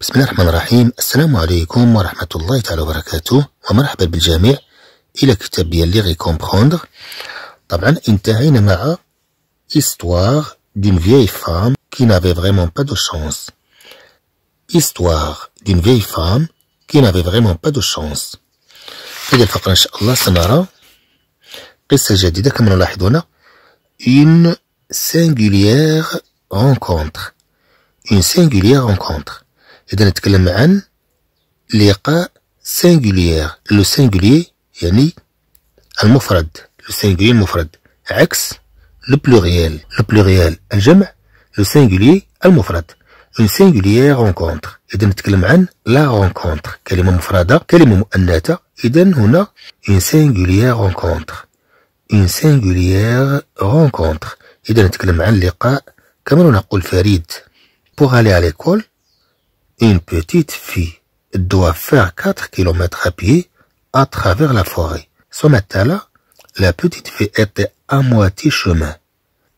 بسم الله الرحمن الرحيم السلام عليكم ورحمة الله تعالى وبركاته ومرحبا بالجميع إلى كتاب يلي غي كومبخوندر طبعا انتهينا مع إيستواغ دين فيي فام كي نافي فغيمون با دو شونس إيستواغ دين فيي فام كي نافي فغيمون با دو شونس في الفقرة إن شاء الله سنرى قصة جديدة كما نلاحظون إين سينغوليير رونكونتر إين سينغوليير رونكونتر إذا نتكلم عن لقاء سينغولير لو سينجولي يعني المفرد لو سينجولي المفرد عكس لو بلوريال لو بلوريال الجمع لو سينجولي المفرد اون سينغولير رونكونتر اذا نتكلم عن لا رونكونتر كلمه مفرده كلمه مؤنثه اذا هنا اون سينغولير رونكونتر اون سينغولير رونكونتر اذا نتكلم عن لقاء كما نقول فريد pour الي à l'école Une petite fille doit faire quatre kilomètres à pied à travers la forêt. Ce matin-là, la petite fille était à moitié chemin.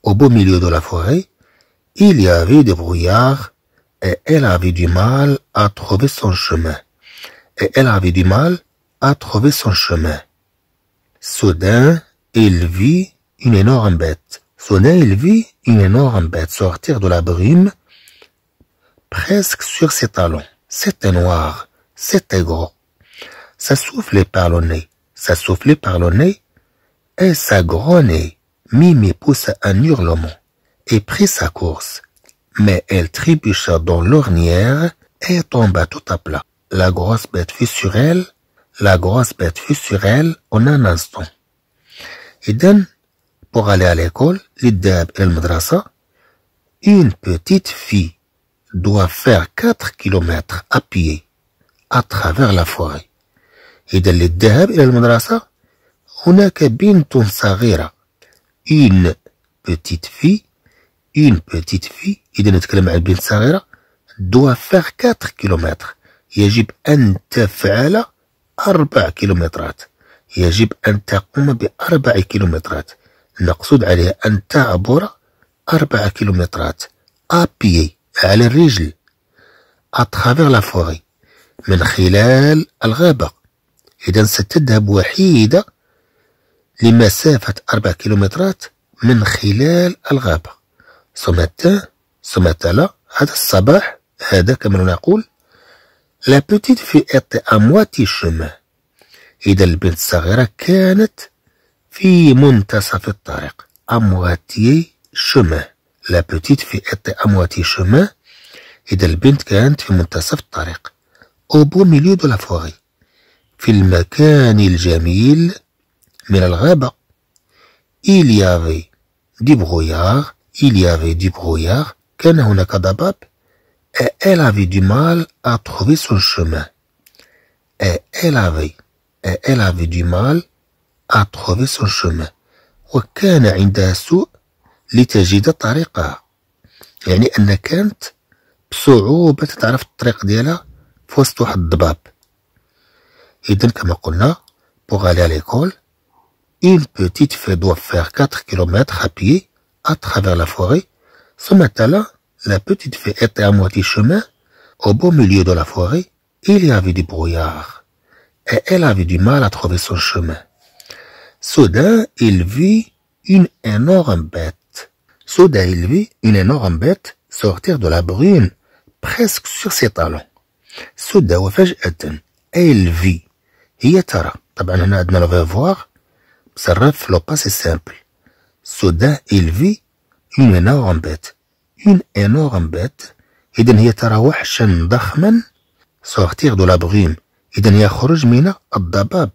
Au beau milieu de la forêt, il y avait des brouillards et elle avait du mal à trouver son chemin. Et elle avait du mal à trouver son chemin. Soudain, il vit une énorme bête. Soudain, il vit une énorme bête sortir de la brume presque sur ses talons. C'était noir, c'était gros. Ça soufflait par le nez, ça soufflait par le nez, et ça grognait. Mimi poussa un hurlement et prit sa course. Mais elle trébucha dans l'ornière et tomba tout à plat. La grosse bête fut sur elle, la grosse bête fut sur elle en un instant. d'un. pour aller à l'école, l'Idab le Madrasa, une petite fille doit faire 4 km à pied à travers la forêt Et إذا للذهاب إلى المدرسة هناك بنت صغيرة une petite fille une petite fille et إذا نتكلم عن بنت صغيرة doit faire 4 km. يجب أن تفعل أربع كيلومترات يجب أن تقوم بأربع كيلومترات نقصد عليها أن تعبر أربع كيلومترات أبيي على الرجل أتخافر لا من خلال الغابة إذا ستذهب وحيدة لمسافة أربع كيلومترات من خلال الغابة سمتا لا هذا الصباح هذا كما نقول لا بوتيت في إط أمواتي شما إذا البنت الصغيرة كانت في منتصف الطريق أمواتي شما لا بوتيت في إطي أمواتي شومان إذا البنت كانت في منتصف الطريق أو بو ميليو دو لافوغي في المكان الجميل من الغابة il y avait du brouillard il y avait du brouillard كان هناك ضباب et elle avait du mal à trouver son chemin et elle avait et elle avait du mal à trouver son chemin وكان عندها سوء pour aller à l'école, une petite fille doit faire 4 km à pied à travers la forêt. Ce matin-là, la petite fille était à moitié chemin, au beau milieu de la forêt, il y avait du brouillard, et elle avait du mal à trouver son chemin. Soudain, il vit une énorme bête Soda et lui, une énorme bête, sortirent de la brune, presque sur ses talons. Soudain, وفجأة elle هي ترى طبعا هنا عندنا لو فيفوار مصرف في لو باسي سامبل soudain il vit une énorme bête une énorme bête إذا هي ترى وحشا ضخما sortir de la brume إذا يخرج mina abdabab.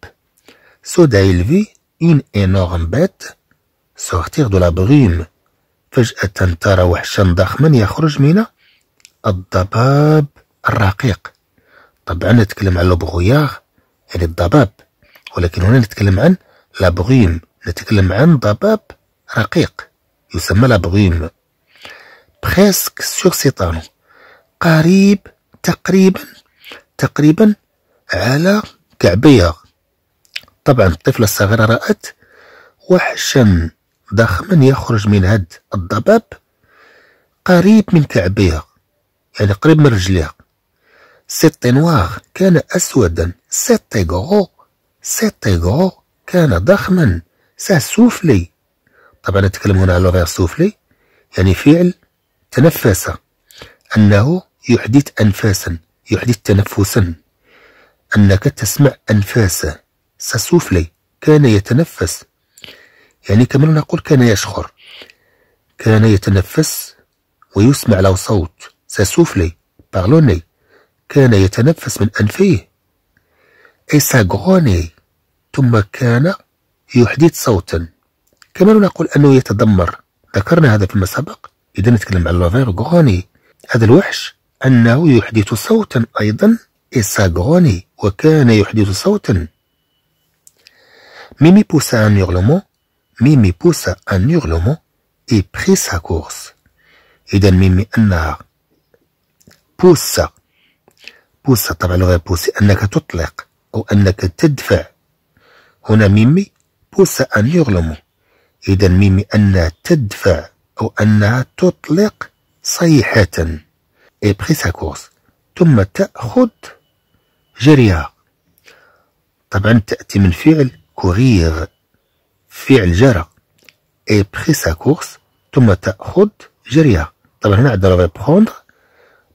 soudain il vit une énorme bête sortir de la brume فجأة ترى وحشا ضخما يخرج من الضباب الرقيق طبعا نتكلم عن لوبغوياغ يعني الضباب ولكن هنا نتكلم عن لابغيم نتكلم عن ضباب رقيق يسمى لابغيم بريسك سور سيطانو قريب تقريبا تقريبا على كعبيه طبعا الطفلة الصغيرة رأت وحشا ضخما يخرج من هاد الضباب قريب من كعبيها يعني قريب من رجليها سيتي نواغ كان أسودا سيتي غو سيتي غو كان ضخما سا سفلي طبعا نتكلم هنا على غير سفلي يعني فعل تنفس أنه يحدث أنفاسا يحدث تنفسا أنك تسمع أنفاسه ساسوفلي كان يتنفس يعني كما نقول كان يشخر كان يتنفس ويسمع له صوت ساسوفلي بارلوني كان يتنفس من أنفيه أي ساغوني ثم كان يحدث صوتا كما نقول أنه يتدمر ذكرنا هذا فيما المسابق إذا نتكلم على غوني هذا الوحش أنه يحدث صوتا أيضا إساغوني وكان يحدث صوتا ميمي بوسا ان يغلمون ميمي بوسا ان hurlement اي بري سا كورس إذا ميمي أنها بوسا بوسا طبعا لغة بوسي أنك تطلق أو أنك تدفع هنا ميمي بوسا ان hurlement إذا ميمي أنها تدفع أو أنها تطلق صيحة اي بري سا كورس ثم تأخذ جريها طبعا تأتي من فعل كورير فعل جرى اي بري سا كورس ثم تاخذ جريها طبعا هنا عندنا فيرب بروندر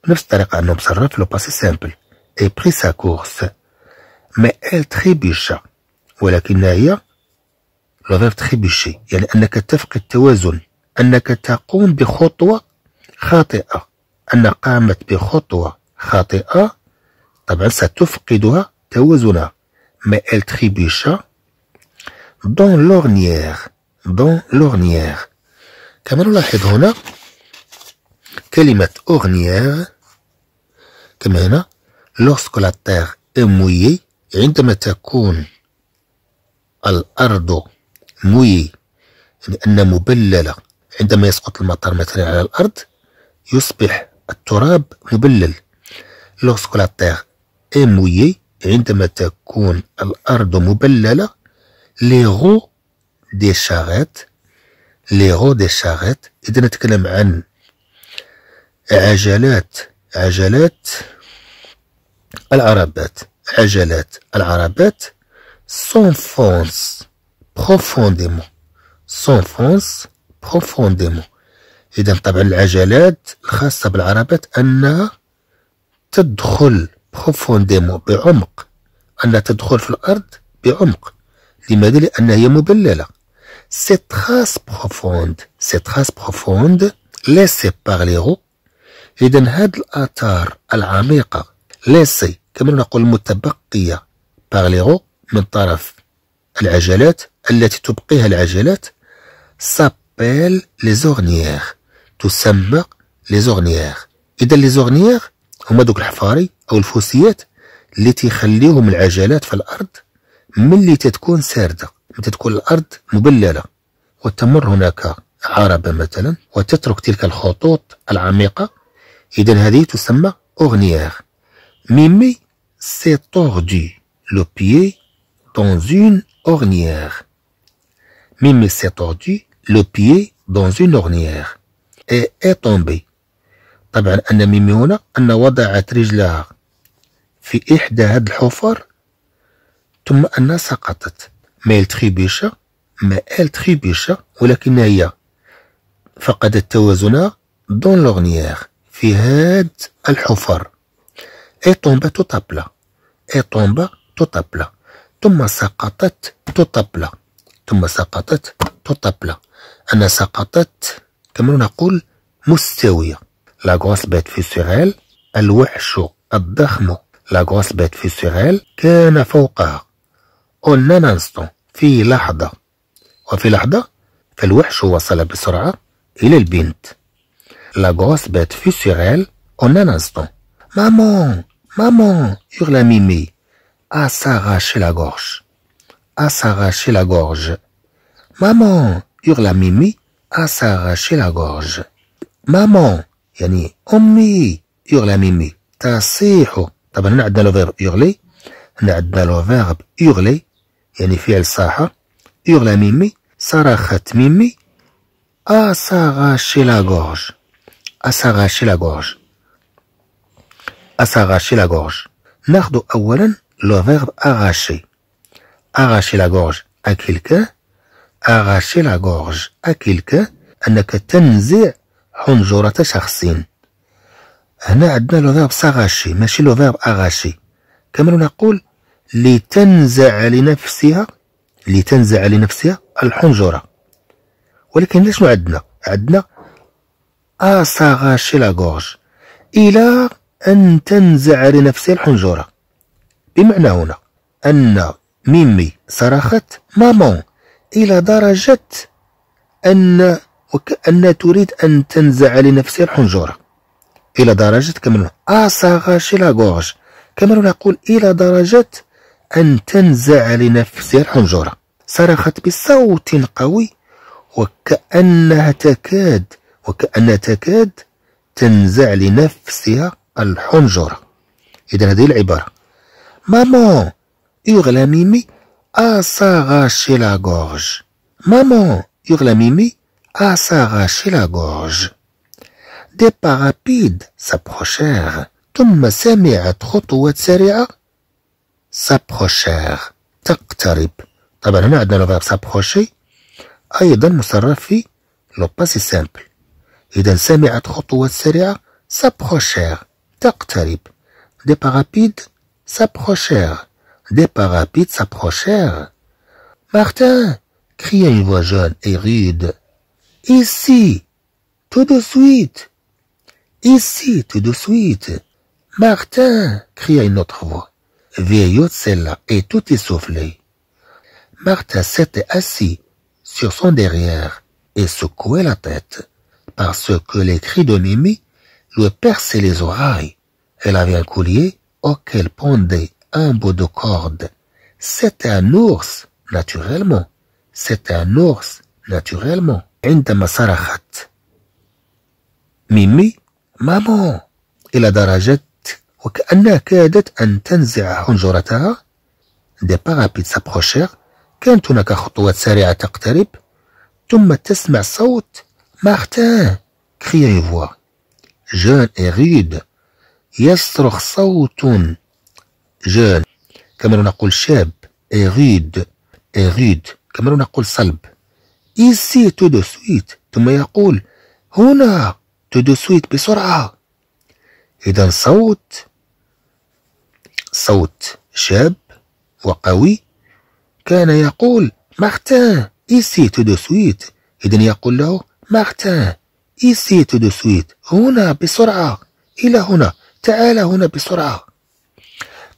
بنفس الطريقه انه مصرف لو باسي سامبل اي بري سا كورس مي ال تريبيشا ولكنها هي لو تريبيشي يعني انك تفقد التوازن انك تقوم بخطوه خاطئه ان قامت بخطوه خاطئه طبعا ستفقدها توازنها مي ال تريبيشا دون لورنيير دون لورنيير كما نلاحظ هنا كلمة أورنيير كما هنا lorsque لا تيغ est عندما تكون الأرض موي يعني مبللة عندما يسقط المطر مثلا على الأرض يصبح التراب مبلل lorsque لا تيغ عندما تكون الأرض مبللة لي دي شاريت لي رو دي شاريت إذا نتكلم عن عجلات عجلات العربات عجلات العربات بروفونديمون سون فونس بروفونديمون إذا طبعا العجلات الخاصة بالعربات أنها تدخل بروفونديمون بعمق أنها تدخل في الأرض بعمق لماذا؟ لأن هي مبللة ces traces profondes ces traces profondes laissées par les roues إذا هاد الآثار العميقة ليسي كما نقول متبقية باغليغو من طرف العجلات التي تبقيها العجلات سابيل لي زورنيير تسمى لي زورنيير إذا لي زورنيير هما دوك الحفاري أو الفوسيات اللي تيخليهم العجلات في الأرض ملي تتكون ساردة تتكون الأرض مبللة وتمر هناك عربة مثلا وتترك تلك الخطوط العميقة إذا هذه تسمى أغنيير ميمي سي توردي لو بيي دون اون أغنيير ميمي سي توردي لو بيي دون اون أغنيير إي إي تومبي طبعا أن ميمي هنا أن وضعت رجلها في إحدى هاد الحفر ثم أنها سقطت ميل تخيبيشة ما آل تخيبيشة ولكن هي فقدت توازنها دون لورنيير في هاد الحفر اي طومبا تطبلة اي طومبا تطبلة ثم سقطت تطبلة ثم سقطت تطبلة أنا سقطت كما نقول مستوية لا بات بيت فيسيريل الوحش الضخم لا بات بيت فيسيريل كان فوقها قلنا نانستو في لحظة وفي لحظة فالوحش وصل بسرعة إلى البنت لا غوس بات في سيغال قلنا نانستو مامون مامون يغلى ميمي أساغاشي لا غورش أساغاشي لا غورج مامون يغلى ميمي أساغاشي لا غورج مامون يعني أمي يغلى ميمي تصيحو طبعا هنا عندنا لو فيرب يغلي هنا عندنا لو فيرب يغلي يعني فيها صاح يغلى ميمي صرخت ميمي أسغاشي آه، لاغورج أسغاشي آه، لاغورج أسغاشي آه، لاغورج ناخدو أولا لو فيرب أغاشي أغاشي لاغورج أكيلكا أغاشي لاغورج أكيلكا أنك تنزع حنجرة شخص هنا عندنا لو فيرب ساغاشي ماشي لو فيرب أغاشي كما نقول لتنزع لنفسها لتنزع لنفسها الحنجرة ولكن شنو عندنا عندنا أساغاشي لاغورج إلى أن تنزع لنفسها الحنجرة بمعنى هنا أن ميمي صرخت مامون إلى درجة أن وكأن تريد أن تنزع لنفسها الحنجرة إلى درجة كما أساغاشي لاغورج كما نقول إلى درجة أن تنزع لنفسها الحنجرة صرخت بصوت قوي وكأنها تكاد وكأنها تكاد تنزع لنفسها الحنجرة إذا هذه العبارة مامون يغلى ميمي غاشي لا غورج مامون يغلى ميمي غاشي لا غورج دي pas rapides ثم سمعت خطوات سريعة s'approchèrent tac طبعا هنا عندنا le verbe s'approcher أيضا non pas لو simple, aïe, dans سمعت خطوات سريعة s'approchèrent تقترب des pas rapides s'approchèrent des pas rapides s'approchèrent Martin cria une voix jeune et rude. Ici, tout de suite. Ici, tout de suite. Martin, cria une autre voix vieillotte celle-là et tout essoufflé Martha s'était assise sur son derrière et secouait la tête parce que les cris de Mimi lui perçaient les oreilles. Elle avait un collier auquel pendait un bout de corde. C'était un ours, naturellement. C'était un ours, naturellement. Mimi, maman, et la darajette وكأنها كادت أن تنزع حنجرتها دي بارابيت سابخوشيغ كانت هناك خطوات سريعة تقترب ثم تسمع صوت مارتان كريا يفوا جان إغيد يصرخ صوت جان كما نقول شاب إغيد إغيد كما نقول صلب إيسي تو دو سويت ثم يقول هنا تو دو سويت بسرعة إذا صوت صوت شاب وقوي كان يقول مارتان إيسي تو دو سويت إذن يقول له مارتان إيسي تو دو سويت هنا بسرعة إلى هنا تعال هنا بسرعة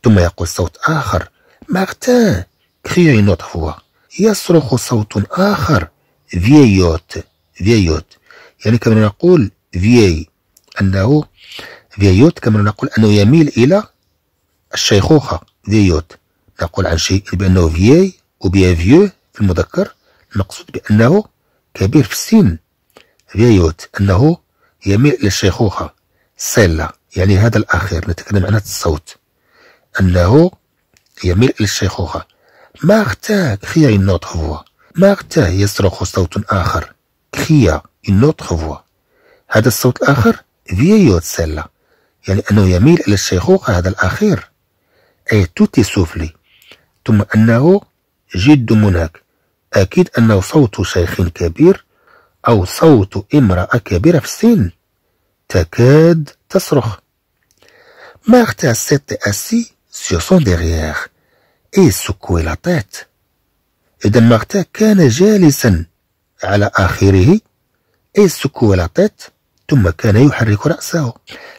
ثم يقول صوت آخر مارتان كريي نوت فوا يصرخ صوت آخر فييوت فييوت يعني كما نقول فيي أنه فييوت كما نقول أنه يميل إلى الشيخوخة ديوت نقول عن شيء بأنه فيي وبيا فيو في المذكر المقصود بأنه كبير في السن فييوت أنه يميل للشيخوخة سيلا يعني هذا الأخير نتكلم عن هذا الصوت أنه يميل للشيخوخة ما اختاه كخيا ينوت autre ما اختاه يصرخ صوت آخر كخيا ينوت autre هذا الصوت الآخر فييوت سيلا يعني أنه يميل إلى الشيخوخة هذا الأخير أي توتي سوفلي ثم أنه جد منهك أكيد أنه صوت شيخ كبير أو صوت امرأة كبيرة في السن تكاد تصرخ مارتا سيتي أسي سيو سون ديغيغ إي سكوي la إذا مارتا كان جالسا على آخره إي سكوي la ثم كان يحرك رأسه.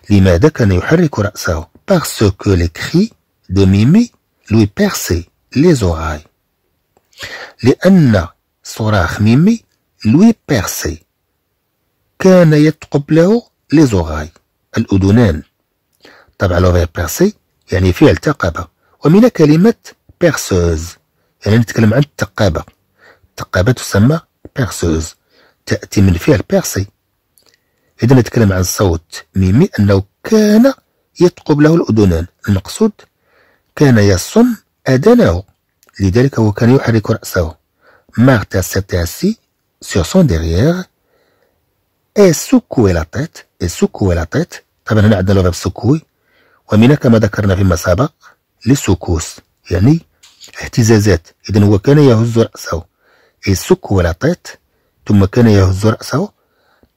لماذا كان يحرك رأسه؟ باغسكو لي كخي de Mimi lui perçait les oreilles لأن صراخ ميمي لوي بيرسي كان يثقب له لي زوغاي الأذنان طبعا لوغي بيرسي يعني فعل التقابة ومن كلمة بيرسوز يعني نتكلم عن التقابة التقابة تسمى بيرسوز تأتي من فعل بيرسي إذا نتكلم عن صوت ميمي أنه كان يثقب له الأذنان المقصود كان يصم أذانه لذلك هو كان يحرك رأسه مارتا s'était أسي sur سون derrière اي secouait la tête et secouait طبعا هنا عندنا لغة سكوي ومنها كما ذكرنا فيما سبق لسكوس يعني اهتزازات إذا هو كان يهز رأسه يسكو لا تيت ثم كان يهز رأسه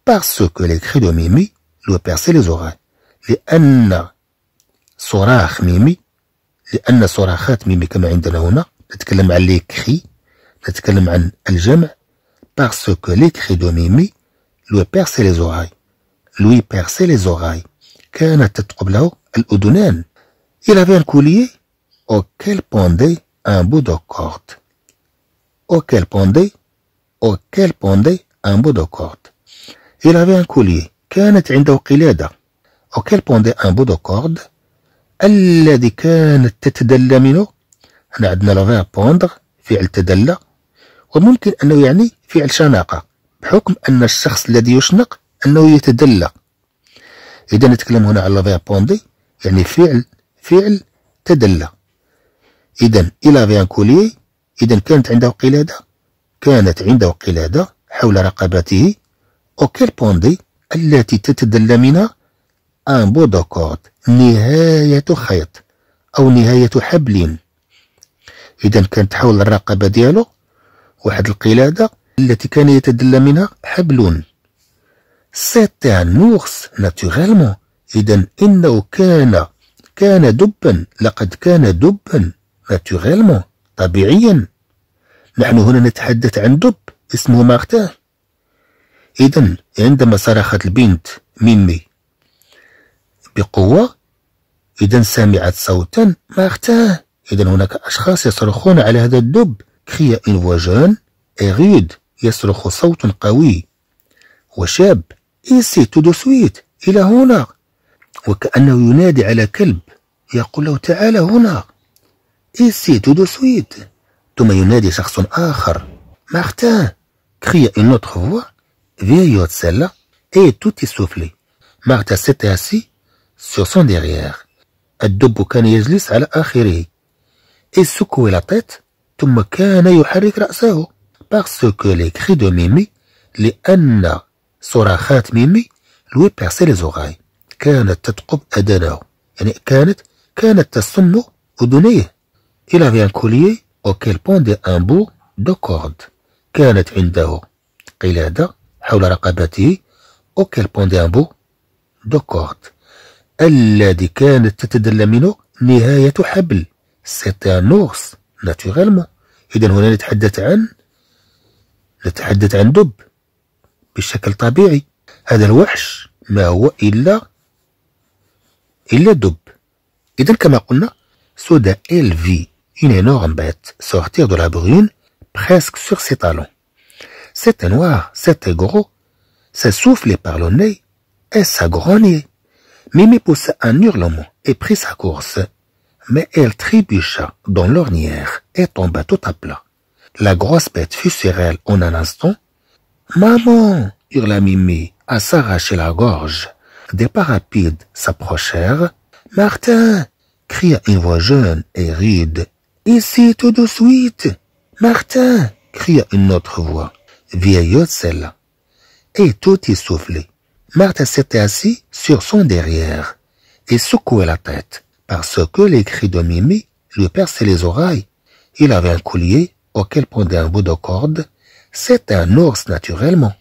باسكو لي كخي دو ميمي لو بيرسي لي زوغاي لأن صراخ ميمي لان صراخات ميمي كما عندنا هنا نتكلم عن ليكخي نتكلم عن الجمع باسكو ليكخي دو ميمي لو بيرسي لي زوغاي لوي بيرسي لي زوغاي كانت تتقب له الاذنان الى فان كوليي او كيل بوندي ان بو دو كورت او كيل بوندي او كيل بوندي ان بو دو كورت الى فان كوليي كانت عنده قلاده او كيل بوندي ان بو دو كورت الذي كانت تتدلى منه هنا عندنا لا بوندغ فعل تدلى وممكن أنه يعني فعل شناقة بحكم أن الشخص الذي يشنق أنه يتدلى إذا نتكلم هنا على بوندي يعني فعل فعل تدلى إذا إلى فيانكولي إذا كانت عنده قلادة كانت عنده قلادة حول رقبته أوكيل بوندي التي تتدلى منها ان بودوكوت نهاية خيط أو نهاية حبل إذا كانت حول الرقبة ديالو واحد القلادة التي كان يتدلى منها حبل سيتي ان أورس ناتورالمون إذا إنه كان كان دبا لقد كان دبا ناتورالمون طبيعيا نحن هنا نتحدث عن دب اسمه مارتان إذا عندما صرخت البنت مني بقوة إذا سمعت صوتا ما اختاه إذا هناك أشخاص يصرخون على هذا الدب كريا une voix jeune يصرخ صوت قوي وشاب إيسي تو سويت إلى هنا وكأنه ينادي على كلب يقول له تعال هنا إيسي تو سويت ثم ينادي شخص آخر مارتان كريا une autre voix vieillotte celle إي توتي سوفلي مارتا Martha s'est sur son derrière. الدب كان يجلس على آخره يسكوي لا تيت ثم كان يحرك رأسه باسكو لي كري دو ميمي لأن صراخات ميمي لوي بيرسي لي زوغاي كانت تثقب أذنه يعني كانت كانت تصم أذنيه Il avait un collier auquel pendait أن بو دو كورد. كانت عنده قلادة حول رقبته auquel pendait أن بو دو كورد. الذي كانت تتدلى منه نهاية حبل سيتي ان ناتورالمون إذا هنا نتحدث عن نتحدث عن دب بشكل طبيعي هذا الوحش ما هو إلا إلا دب إذا كما قلنا سودا إل في إن إنورم bête سوغتيغ دو لابغيون brune سوغ سي طالون سيتي نوار سيتي غرو سا سوفلي soufflait إس le nez Mimi poussa un hurlement et prit sa course. Mais elle trébucha dans l'ornière et tomba tout à plat. La grosse bête fut sur elle en un instant. Maman! hurla Mimi à s'arracher la gorge. Des pas rapides s'approchèrent. Martin! cria une voix jeune et rude. Ici tout de suite! Martin! cria une autre voix, vieille celle-là. Et tout essoufflé, Marthe s'était assise sur son derrière et secouait la tête parce que les cris de Mimi lui perçaient les oreilles. Il avait un collier auquel pendait un bout de corde. C'est un ours naturellement.